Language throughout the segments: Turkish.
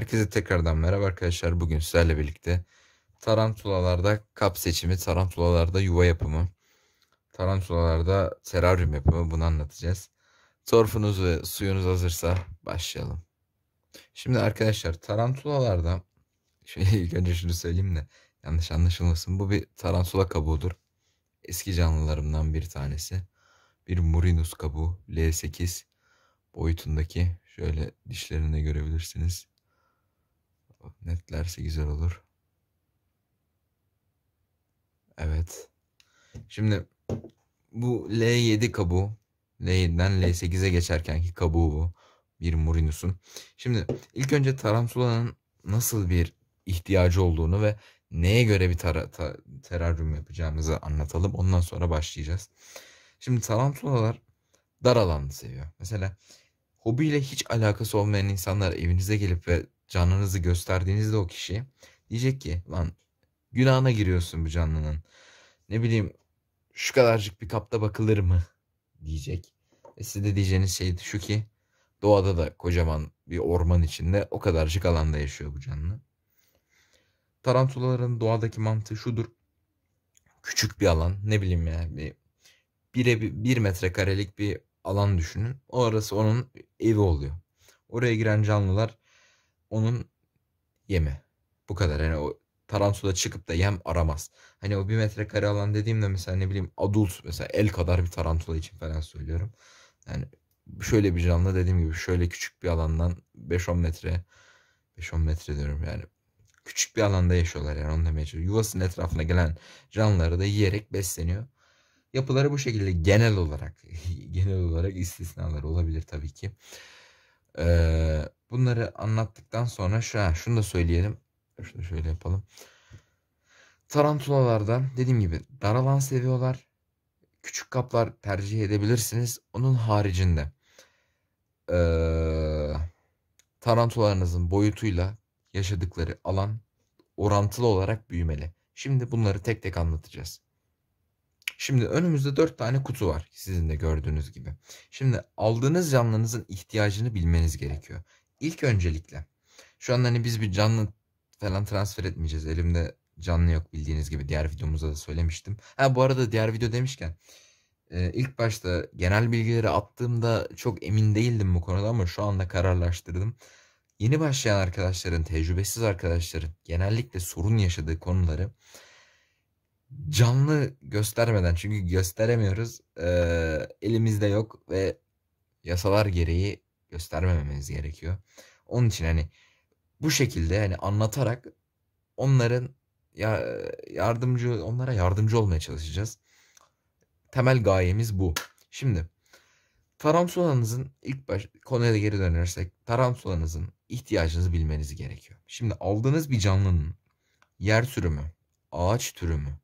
Herkese tekrardan merhaba arkadaşlar. Bugün sizlerle birlikte tarantulalarda kap seçimi, tarantulalarda yuva yapımı, tarantulalarda teraryum yapımı bunu anlatacağız. Torfunuz ve suyunuz hazırsa başlayalım. Şimdi arkadaşlar tarantulalarda şöyle ilk önce şunu söyleyeyim de yanlış anlaşılmasın. Bu bir tarantula kabuğudur. Eski canlılarımdan bir tanesi. Bir murinus kabuğu L8 boyutundaki şöyle dişlerinde görebilirsiniz netlerse güzel olur. Evet. Şimdi bu L7 kabuğu L7'den L8'e geçerkenki kabuğu bu. Bir Murinus'un. Şimdi ilk önce Tarantula'nın nasıl bir ihtiyacı olduğunu ve neye göre bir tara ta terarium yapacağımızı anlatalım. Ondan sonra başlayacağız. Şimdi tarantulalar dar alanı seviyor. Mesela hobiyle hiç alakası olmayan insanlar evinize gelip ve canınızı gösterdiğinizde o kişi diyecek ki lan günahına giriyorsun bu canlının. Ne bileyim şu kadarcık bir kapta bakılır mı diyecek. E siz de diyeceğiniz şey şu ki doğada da kocaman bir orman içinde o kadarcık alanda yaşıyor bu canlı. Tarantulaların doğadaki mantığı şudur. Küçük bir alan ne bileyim ya yani, bir bire bir, bir metrekarelik bir alan düşünün. o arası onun evi oluyor. Oraya giren canlılar onun yemi. Bu kadar. Hani o tarantula çıkıp da yem aramaz. Hani o bir metrekare alan dediğimde mesela ne bileyim adult mesela el kadar bir tarantula için falan söylüyorum. Yani şöyle bir canlı dediğim gibi şöyle küçük bir alandan 5-10 metre 5-10 metre diyorum yani küçük bir alanda yaşıyorlar yani onu demeye çalışıyorum. Yuvasının etrafına gelen canlıları da yiyerek besleniyor. Yapıları bu şekilde genel olarak genel olarak istisnalar olabilir tabii ki. Ee, Bunları anlattıktan sonra şu, ha, şunu da söyleyelim. Şunu şöyle yapalım. Tarantulalardan dediğim gibi daralan seviyorlar. Küçük kaplar tercih edebilirsiniz. Onun haricinde ee, tarantularınızın boyutuyla yaşadıkları alan orantılı olarak büyümeli. Şimdi bunları tek tek anlatacağız. Şimdi önümüzde 4 tane kutu var sizin de gördüğünüz gibi. Şimdi aldığınız canlınızın ihtiyacını bilmeniz gerekiyor ilk öncelikle şu an hani biz bir canlı falan transfer etmeyeceğiz. Elimde canlı yok bildiğiniz gibi diğer videomuzda da söylemiştim. Ha bu arada diğer video demişken e, ilk başta genel bilgileri attığımda çok emin değildim bu konuda ama şu anda kararlaştırdım. Yeni başlayan arkadaşların, tecrübesiz arkadaşların genellikle sorun yaşadığı konuları canlı göstermeden çünkü gösteremiyoruz e, elimizde yok ve yasalar gereği göstermememiz gerekiyor. Onun için hani bu şekilde hani anlatarak onların ya yardımcı onlara yardımcı olmaya çalışacağız. Temel gayemiz bu. Şimdi Taransula'nızın ilk baş konuya da geri dönersek Taransula'nızın ihtiyacınızı bilmeniz gerekiyor. Şimdi aldığınız bir canlının yer sürümü, ağaç türü mü,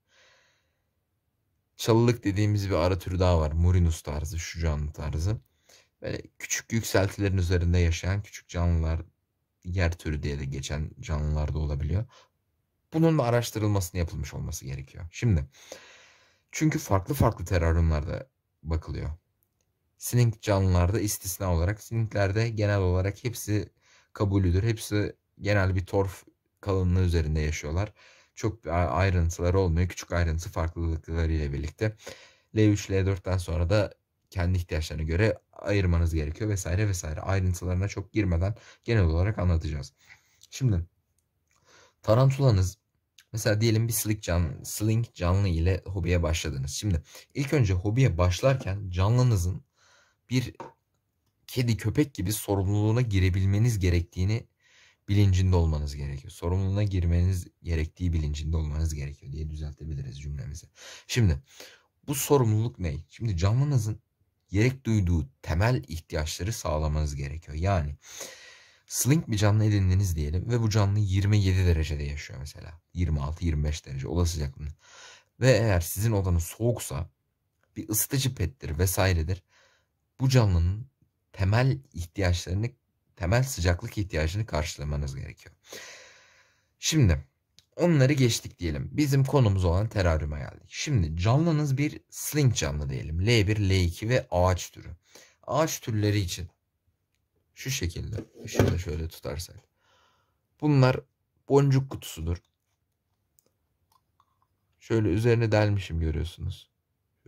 çalılık dediğimiz bir ara türü daha var. Murinus tarzı, şu canlı tarzı. Böyle küçük yükseltilerin üzerinde yaşayan küçük canlılar yer türü diye de geçen canlılar da olabiliyor. Bunun da araştırılmasını yapılmış olması gerekiyor. Şimdi çünkü farklı farklı teraryumlarda bakılıyor. Sinink canlılarda istisna olarak sininklerde genel olarak hepsi kabulüdür. Hepsi genel bir torf kalınlığı üzerinde yaşıyorlar. Çok ayrıntılar olmuyor. Küçük ayrıntı farklılıklarıyla birlikte. L3, L4'ten sonra da kendi ihtiyaçlarına göre ayırmanız gerekiyor vesaire vesaire. Ayrıntılarına çok girmeden genel olarak anlatacağız. Şimdi tarantulanız mesela diyelim bir slick can, sling canlı ile hobiye başladınız. Şimdi ilk önce hobiye başlarken canlınızın bir kedi köpek gibi sorumluluğuna girebilmeniz gerektiğini bilincinde olmanız gerekiyor. Sorumluluğuna girmeniz gerektiği bilincinde olmanız gerekiyor diye düzeltebiliriz cümlemizi. Şimdi bu sorumluluk ne? Şimdi canlınızın gerek duyduğu temel ihtiyaçları sağlamanız gerekiyor. Yani slink bir canlı edindiniz diyelim ve bu canlı 27 derecede yaşıyor mesela. 26-25 derece olası sıcaklığında. Ve eğer sizin odanız soğuksa bir ısıtıcı pettir vesairedir. Bu canlının temel ihtiyaçlarını, temel sıcaklık ihtiyacını karşılamanız gerekiyor. Şimdi Onları geçtik diyelim. Bizim konumuz olan teraryuma geldik. Şimdi canlınız bir sling canlı diyelim. L1, L2 ve ağaç türü. Ağaç türleri için şu şekilde şöyle şöyle tutarsak. Bunlar boncuk kutusudur. Şöyle üzerine delmişim görüyorsunuz.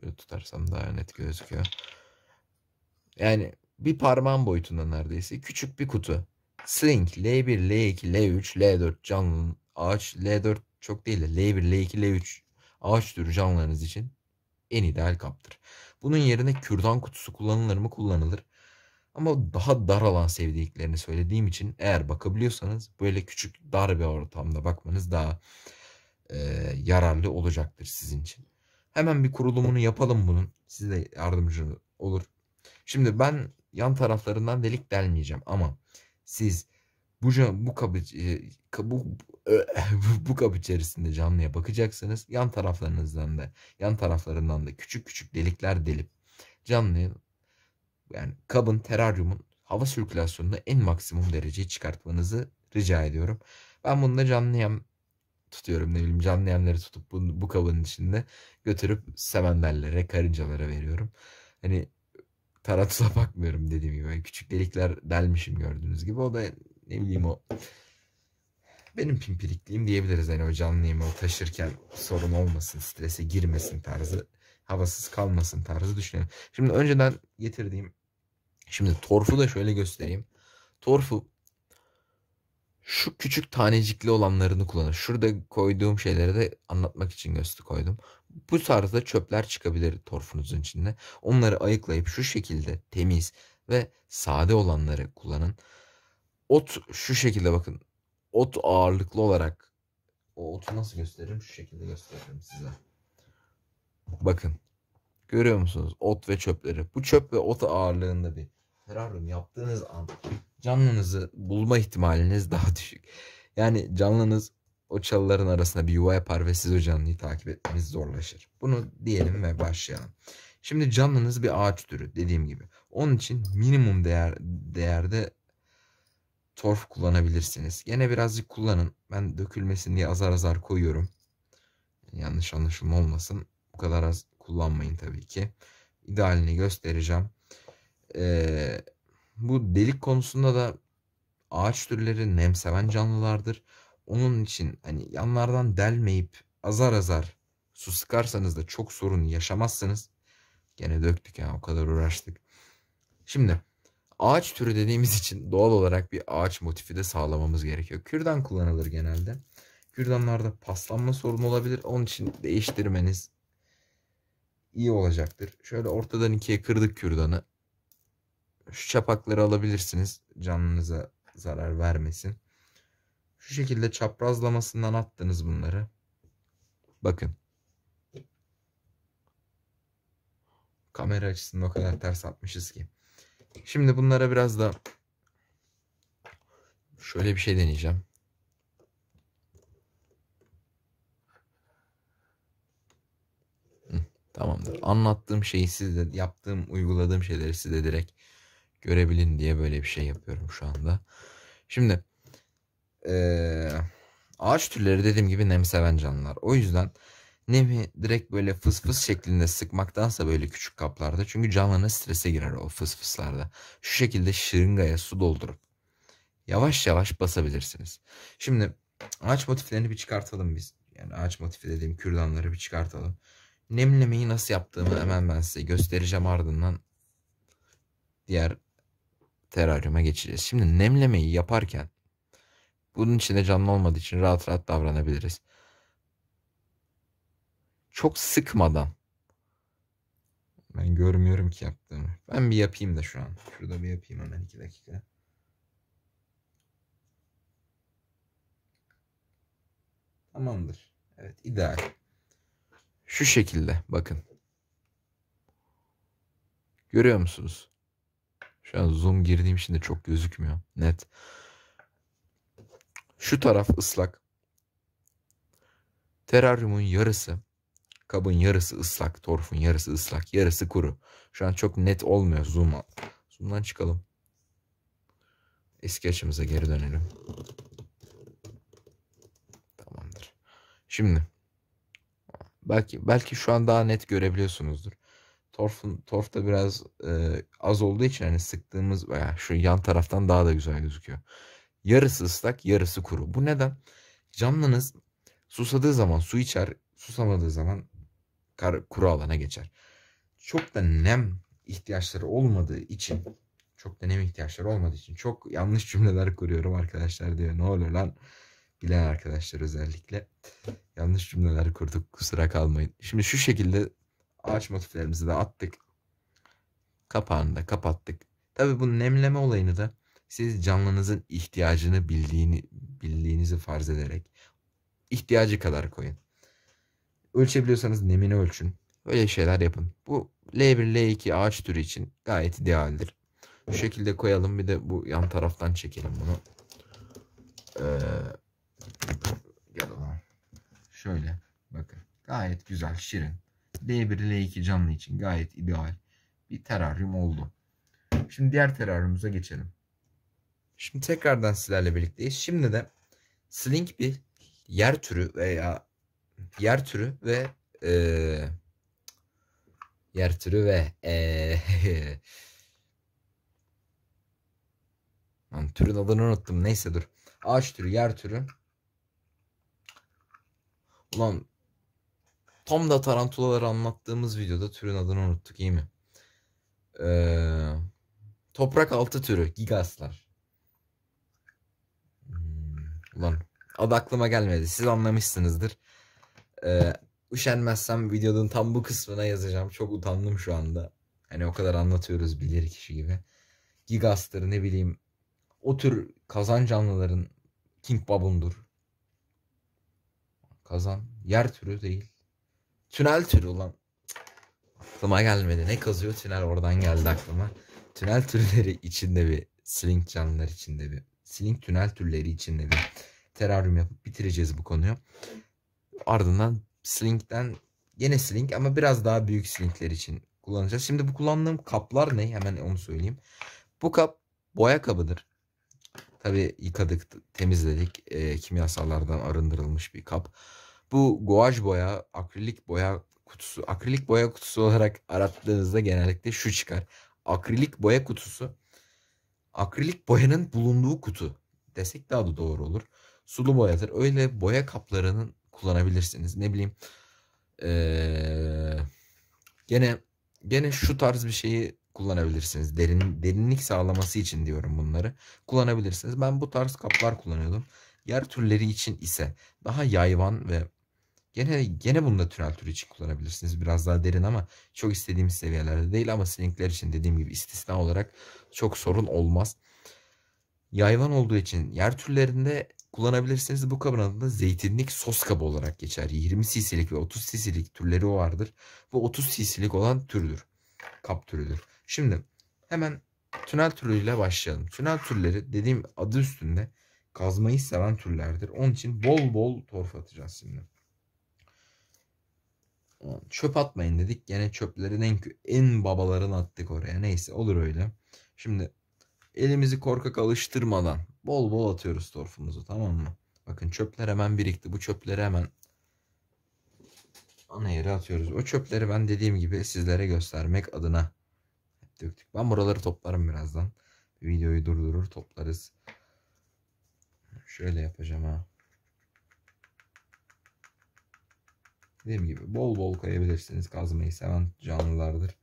Şöyle tutarsam daha net gözüküyor. Yani bir parmağın boyutunda neredeyse küçük bir kutu. Sling L1, L2, L3, L4 canlının ağaç L4 çok değil de L1, L2, L3 ağaç türü canlılarınız için en ideal kaptır. Bunun yerine kürdan kutusu kullanılır mı? Kullanılır. Ama daha dar alan sevdiklerini söylediğim için eğer bakabiliyorsanız böyle küçük dar bir ortamda bakmanız daha e, yararlı olacaktır sizin için. Hemen bir kurulumunu yapalım bunun. Size yardımcı olur. Şimdi ben yan taraflarından delik delmeyeceğim ama siz bu bu kabı e, bu bu kap içerisinde canlıya bakacaksınız. Yan taraflarınızdan da yan taraflarından da küçük küçük delikler delip canlıyı yani kabın teraryumun hava sirkülasyonunu en maksimum dereceye çıkartmanızı rica ediyorum. Ben bunu da canlı yem tutuyorum ne bileyim canlı yemleri tutup bunu, bu kabın içinde götürüp semenderlere, karıncalara veriyorum. Hani tarantula bakmıyorum dediğim gibi. Küçük delikler delmişim gördüğünüz gibi. O da ne bileyim o benim pimpirikliğim diyebiliriz. Yani o canlı o taşırken sorun olmasın, strese girmesin tarzı, havasız kalmasın tarzı düşünüyorum. Şimdi önceden getirdiğim, şimdi torfu da şöyle göstereyim. Torfu şu küçük tanecikli olanlarını kullanır. Şurada koyduğum şeyleri de anlatmak için gösteri koydum. Bu tarzda çöpler çıkabilir torfunuzun içinde. Onları ayıklayıp şu şekilde temiz ve sade olanları kullanın. Ot şu şekilde bakın ot ağırlıklı olarak o otu nasıl gösteririm? Şu şekilde gösteririm size. Bakın. Görüyor musunuz? Ot ve çöpleri. Bu çöp ve ot ağırlığında bir teraryum yaptığınız an canlınızı bulma ihtimaliniz daha düşük. Yani canlınız o çalıların arasında bir yuva yapar ve siz o canlıyı takip etmeniz zorlaşır. Bunu diyelim ve başlayalım. Şimdi canlınız bir ağaç türü dediğim gibi. Onun için minimum değer değerde torf kullanabilirsiniz. Gene birazcık kullanın. Ben dökülmesin diye azar azar koyuyorum. Yanlış anlaşılma olmasın. Bu kadar az kullanmayın tabii ki. İdealini göstereceğim. Ee, bu delik konusunda da ağaç türleri nem seven canlılardır. Onun için hani yanlardan delmeyip azar azar su sıkarsanız da çok sorun yaşamazsınız. Gene döktük ya o kadar uğraştık. Şimdi ağaç türü dediğimiz için doğal olarak bir ağaç motifi de sağlamamız gerekiyor. Kürdan kullanılır genelde. Kürdanlarda paslanma sorunu olabilir. Onun için değiştirmeniz iyi olacaktır. Şöyle ortadan ikiye kırdık kürdanı. Şu çapakları alabilirsiniz. Canınıza zarar vermesin. Şu şekilde çaprazlamasından attınız bunları. Bakın. Kamera açısından o kadar ters atmışız ki. Şimdi bunlara biraz da şöyle bir şey deneyeceğim. tamamdır. Anlattığım şeyi siz de yaptığım, uyguladığım şeyleri siz de direkt görebilin diye böyle bir şey yapıyorum şu anda. Şimdi ee, ağaç türleri dediğim gibi nem seven canlılar. O yüzden Nemi direkt böyle fıs fıs şeklinde sıkmaktansa böyle küçük kaplarda. Çünkü canlına strese girer o fıs fıslarda. Şu şekilde şırıngaya su doldurup yavaş yavaş basabilirsiniz. Şimdi ağaç motiflerini bir çıkartalım biz. Yani ağaç motifi dediğim kürdanları bir çıkartalım. Nemlemeyi nasıl yaptığımı hemen ben size göstereceğim ardından diğer teraryuma geçeceğiz. Şimdi nemlemeyi yaparken bunun içinde canlı olmadığı için rahat rahat davranabiliriz çok sıkmadan. Ben görmüyorum ki yaptığımı. Ben bir yapayım da şu an. Şurada bir yapayım hemen iki dakika. Tamamdır. Evet ideal. Şu şekilde bakın. Görüyor musunuz? Şu an zoom girdiğim için de çok gözükmüyor. Net. Şu taraf ıslak. Teraryumun yarısı Kabın yarısı ıslak, torfun yarısı ıslak, yarısı kuru. Şu an çok net olmuyor zoom. Al. Zoom'dan çıkalım. Eski açımıza geri dönelim. Tamamdır. Şimdi belki belki şu an daha net görebiliyorsunuzdur. Torfun da biraz e, az olduğu için hani sıktığımız veya şu yan taraftan daha da güzel gözüküyor. Yarısı ıslak, yarısı kuru. Bu neden? Canlınız susadığı zaman su içer, susamadığı zaman kar, kuru alana geçer. Çok da nem ihtiyaçları olmadığı için çok da nem ihtiyaçları olmadığı için çok yanlış cümleler kuruyorum arkadaşlar diyor. Ne oluyor lan? Bilen arkadaşlar özellikle yanlış cümleler kurduk kusura kalmayın. Şimdi şu şekilde ağaç motiflerimizi de attık. Kapağını da kapattık. Tabi bu nemleme olayını da siz canlınızın ihtiyacını bildiğini bildiğinizi farz ederek ihtiyacı kadar koyun. Ölçebiliyorsanız nemini ölçün. Öyle şeyler yapın. Bu L1, L2 ağaç türü için gayet idealdir. Bu şekilde koyalım. Bir de bu yan taraftan çekelim bunu. Ee, gel ona. Şöyle. Bakın. Gayet güzel, şirin. L1, L2 canlı için gayet ideal bir teraryum oldu. Şimdi diğer teraryumumuza geçelim. Şimdi tekrardan sizlerle birlikteyiz. Şimdi de sling bir yer türü veya yer türü ve e, yer türü ve e, Lan türün adını unuttum. Neyse dur. Ağaç türü, yer türü. Ulan tam da tarantulaları anlattığımız videoda türün adını unuttuk iyi mi? Ee, toprak altı türü, gigaslar. Hmm, ulan adı aklıma gelmedi. Siz anlamışsınızdır. Ee, üşenmezsem videonun tam bu kısmına yazacağım. Çok utandım şu anda. Hani o kadar anlatıyoruz bilir kişi gibi. Gigastır ne bileyim. O tür kazan canlıların King Babundur. Kazan. Yer türü değil. Tünel türü ulan. Aklıma gelmedi. Ne kazıyor tünel oradan geldi aklıma. Tünel türleri içinde bir sling canlılar içinde bir sling tünel türleri içinde bir teraryum yapıp bitireceğiz bu konuyu. Ardından sling'den yine sling ama biraz daha büyük slingler için kullanacağız. Şimdi bu kullandığım kaplar ne? Hemen onu söyleyeyim. Bu kap boya kabıdır. Tabi yıkadık, temizledik. E, kimyasallardan arındırılmış bir kap. Bu guaj boya, akrilik boya kutusu. Akrilik boya kutusu olarak arattığınızda genellikle şu çıkar. Akrilik boya kutusu. Akrilik boyanın bulunduğu kutu desek daha da doğru olur. Sulu boyadır. Öyle boya kaplarının kullanabilirsiniz. Ne bileyim ee, gene gene şu tarz bir şeyi kullanabilirsiniz. Derin, derinlik sağlaması için diyorum bunları. Kullanabilirsiniz. Ben bu tarz kaplar kullanıyordum. Yer türleri için ise daha yayvan ve gene gene bunu da tünel türü için kullanabilirsiniz. Biraz daha derin ama çok istediğimiz seviyelerde değil ama silinkler için dediğim gibi istisna olarak çok sorun olmaz. Yayvan olduğu için yer türlerinde Kullanabilirsiniz bu kabın adı da zeytinlik sos kabı olarak geçer. 20 cc'lik ve 30 cc'lik türleri vardır. Bu 30 cc'lik olan türdür. Kap türüdür. Şimdi hemen tünel türüyle başlayalım. Tünel türleri dediğim adı üstünde kazmayı seven türlerdir. Onun için bol bol torf atacağız şimdi. Çöp atmayın dedik. Yine çöplerin en, en babaların attık oraya. Neyse olur öyle. Şimdi elimizi korkak alıştırmadan Bol bol atıyoruz torfumuzu tamam mı? Bakın çöpler hemen birikti. Bu çöpleri hemen ana yere atıyoruz. O çöpleri ben dediğim gibi sizlere göstermek adına döktük. Ben buraları toplarım birazdan. Videoyu durdurur toplarız. Şöyle yapacağım ha. Dediğim gibi bol bol kayabilirsiniz Kazmayı seven canlılardır.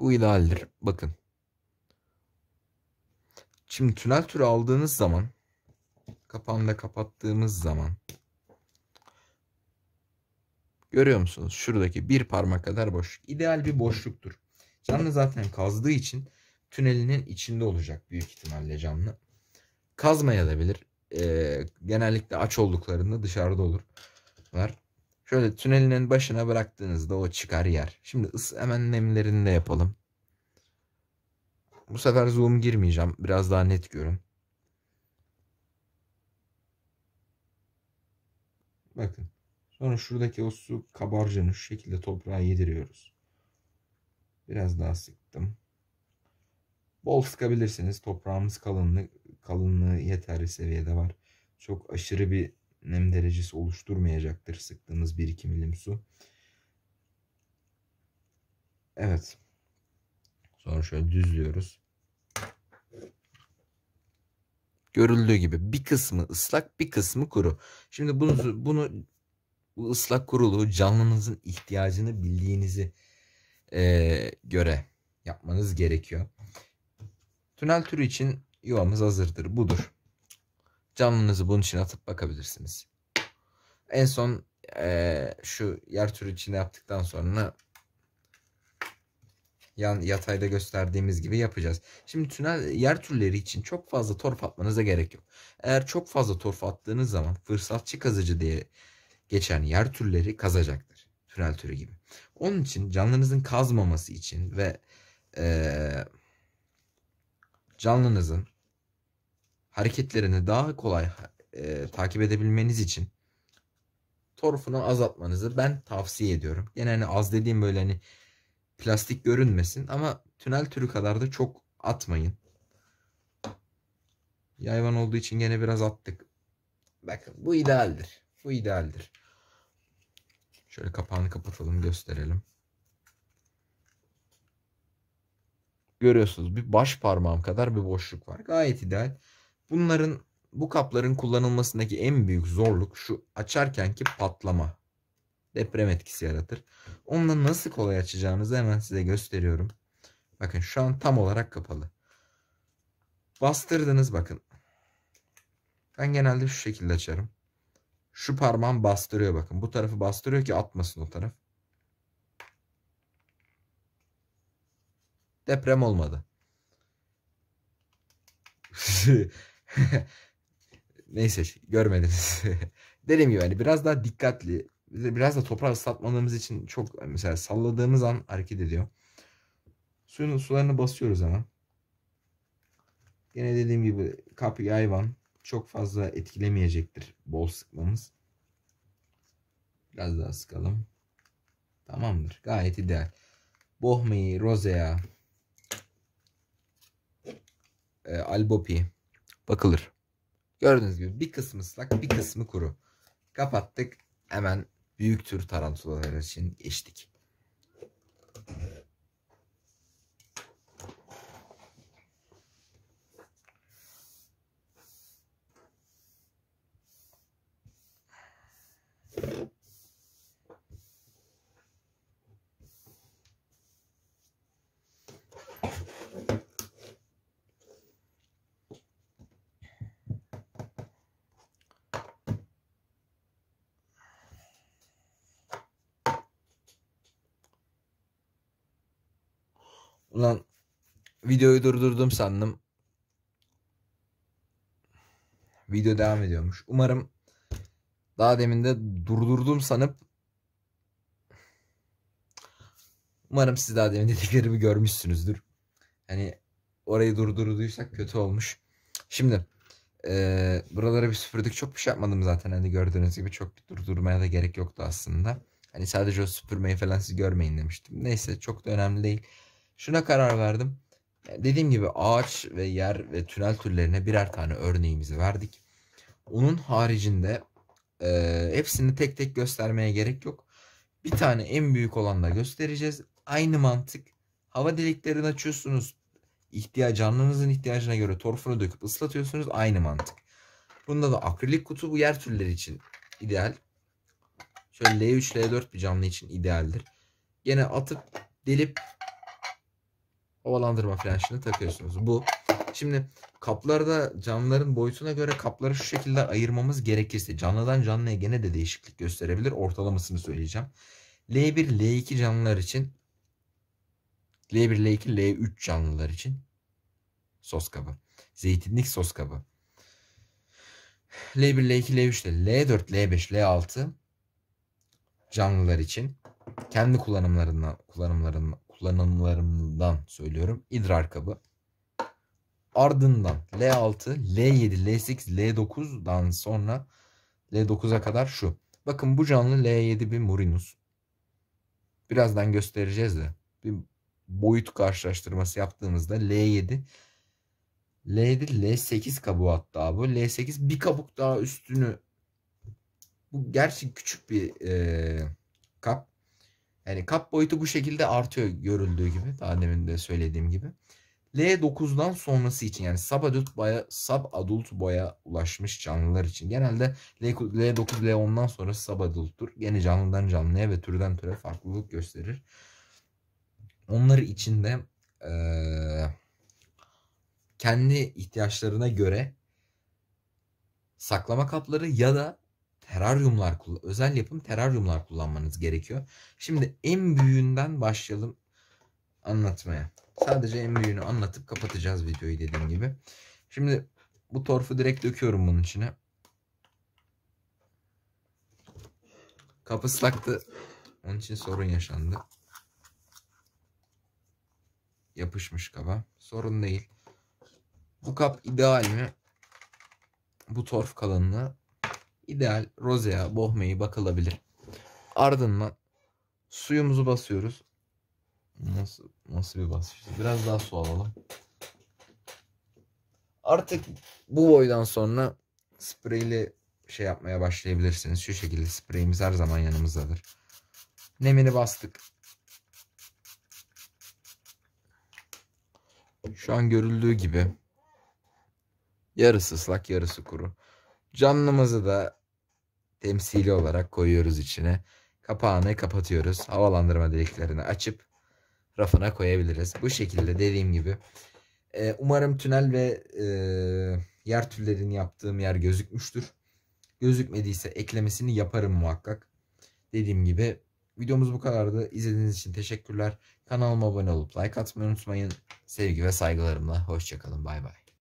Bu idealdir. Bakın. Şimdi tünel türü aldığınız zaman kapağında kapattığımız zaman görüyor musunuz? Şuradaki bir parmak kadar boşluk. İdeal bir boşluktur. Canlı zaten kazdığı için tünelinin içinde olacak büyük ihtimalle canlı. Kazmaya da bilir. Ee, genellikle aç olduklarında dışarıda olur. Var. Şöyle tünelinin başına bıraktığınızda o çıkar yer. Şimdi ısı hemen nemlerini de yapalım. Bu sefer zoom girmeyeceğim. Biraz daha net görün. Bakın. Sonra şuradaki o su kabarcığını şu şekilde toprağa yediriyoruz. Biraz daha sıktım. Bol sıkabilirsiniz. Toprağımız kalınlığı, kalınlığı yeterli seviyede var. Çok aşırı bir nem derecesi oluşturmayacaktır Sıktığınız 1-2 milim su. Evet. Sonra şöyle düzlüyoruz. Görüldüğü gibi bir kısmı ıslak bir kısmı kuru. Şimdi bunu, bunu bu ıslak kuruluğu canlınızın ihtiyacını bildiğinizi e, göre yapmanız gerekiyor. Tünel türü için yuvamız hazırdır. Budur. Canlınızı bunun için atıp bakabilirsiniz. En son e, şu yer türü içinde yaptıktan sonra yan yatayda gösterdiğimiz gibi yapacağız. Şimdi tünel yer türleri için çok fazla torf atmanıza gerek yok. Eğer çok fazla torf attığınız zaman fırsatçı kazıcı diye geçen yer türleri kazacaktır. Tünel türü gibi. Onun için canlınızın kazmaması için ve ee, canlınızın hareketlerini daha kolay e, takip edebilmeniz için torfunu azaltmanızı ben tavsiye ediyorum. Yani hani az dediğim böyle hani plastik görünmesin ama tünel türü kadar da çok atmayın. Yayvan olduğu için gene biraz attık. Bakın bu idealdir. Bu idealdir. Şöyle kapağını kapatalım gösterelim. Görüyorsunuz bir baş parmağım kadar bir boşluk var. Gayet ideal. Bunların bu kapların kullanılmasındaki en büyük zorluk şu açarkenki patlama deprem etkisi yaratır. Onunla nasıl kolay açacağınızı hemen size gösteriyorum. Bakın şu an tam olarak kapalı. Bastırdınız bakın. Ben genelde şu şekilde açarım. Şu parmağım bastırıyor bakın. Bu tarafı bastırıyor ki atmasın o taraf. Deprem olmadı. Neyse görmediniz. Dediğim gibi hani biraz daha dikkatli biraz da toprağı ıslatmadığımız için çok mesela salladığımız an hareket ediyor. Suyun sularını basıyoruz hemen. yine dediğim gibi kapı hayvan çok fazla etkilemeyecektir bol sıkmamız. Biraz daha sıkalım. Tamamdır. Gayet ideal. Bohmeyi, Rosea, e, Albopi bakılır. Gördüğünüz gibi bir kısmı ıslak bir kısmı kuru. Kapattık. Hemen büyüktür tarantulalar için geçtik. Ulan videoyu durdurdum sandım. Video devam ediyormuş. Umarım daha demin de durdurdum sanıp Umarım siz daha demin dediklerimi görmüşsünüzdür. Hani orayı durdurduysak kötü olmuş. Şimdi e, buralara bir süpürdük. Çok bir şey yapmadım zaten. Hani gördüğünüz gibi çok bir durdurmaya da gerek yoktu aslında. Hani sadece o süpürmeyi falan siz görmeyin demiştim. Neyse çok da önemli değil. Şuna karar verdim. Dediğim gibi ağaç ve yer ve tünel türlerine birer tane örneğimizi verdik. Onun haricinde e, hepsini tek tek göstermeye gerek yok. Bir tane en büyük olanla göstereceğiz. Aynı mantık. Hava deliklerini açıyorsunuz. İhtiyaç, canlınızın ihtiyacına göre torfunu döküp ıslatıyorsunuz. Aynı mantık. Bunda da akrilik kutu bu yer türleri için ideal. Şöyle L3, L4 bir canlı için idealdir. Gene atıp delip havalandırma flanşını takıyorsunuz. Bu. Şimdi kaplarda canlıların boyutuna göre kapları şu şekilde ayırmamız gerekirse canlıdan canlıya gene de değişiklik gösterebilir. Ortalamasını söyleyeceğim. L1, L2 canlılar için L1, L2, L3 canlılar için sos kabı. Zeytinlik sos kabı. L1, L2, L3 ile L4, L5, L6 canlılar için kendi kullanımlarına kullanımların kullanımlarımdan söylüyorum. İdrar kabı. Ardından L6, L7, L8, L9'dan sonra L9'a kadar şu. Bakın bu canlı L7 bir Murinus. Birazdan göstereceğiz de. Bir boyut karşılaştırması yaptığımızda L7 L7 L8 kabuğu hatta bu. L8 bir kabuk daha üstünü bu gerçi küçük bir e, yani kap boyutu bu şekilde artıyor görüldüğü gibi. Daha demin de söylediğim gibi. L9'dan sonrası için yani sub adult boya, sub adult boya ulaşmış canlılar için. Genelde L9, L9-L10'dan sonra sub adulttur. Yeni canlıdan canlıya ve türden türe farklılık gösterir. Onları içinde e, kendi ihtiyaçlarına göre saklama kapları ya da teraryumlar özel yapım teraryumlar kullanmanız gerekiyor. Şimdi en büyüğünden başlayalım anlatmaya. Sadece en büyüğünü anlatıp kapatacağız videoyu dediğim gibi. Şimdi bu torfu direkt döküyorum bunun içine. Kapı ıslaktı. Onun için sorun yaşandı. Yapışmış kaba. Sorun değil. Bu kap ideal mi? Bu torf kalınlığı ideal rozea bohmeyi bakılabilir. Ardından suyumuzu basıyoruz. Nasıl, nasıl bir basıyoruz? Biraz daha su alalım. Artık bu boydan sonra spreyle şey yapmaya başlayabilirsiniz. Şu şekilde spreyimiz her zaman yanımızdadır. Nemini bastık. Şu an görüldüğü gibi yarısı ıslak yarısı kuru. Canlımızı da temsili olarak koyuyoruz içine. Kapağını kapatıyoruz. Havalandırma deliklerini açıp rafına koyabiliriz. Bu şekilde dediğim gibi. E, umarım tünel ve e, yer tüllerini yaptığım yer gözükmüştür. Gözükmediyse eklemesini yaparım muhakkak. Dediğim gibi videomuz bu kadardı. İzlediğiniz için teşekkürler. Kanalıma abone olup like atmayı unutmayın. Sevgi ve saygılarımla. Hoşçakalın. Bay bay.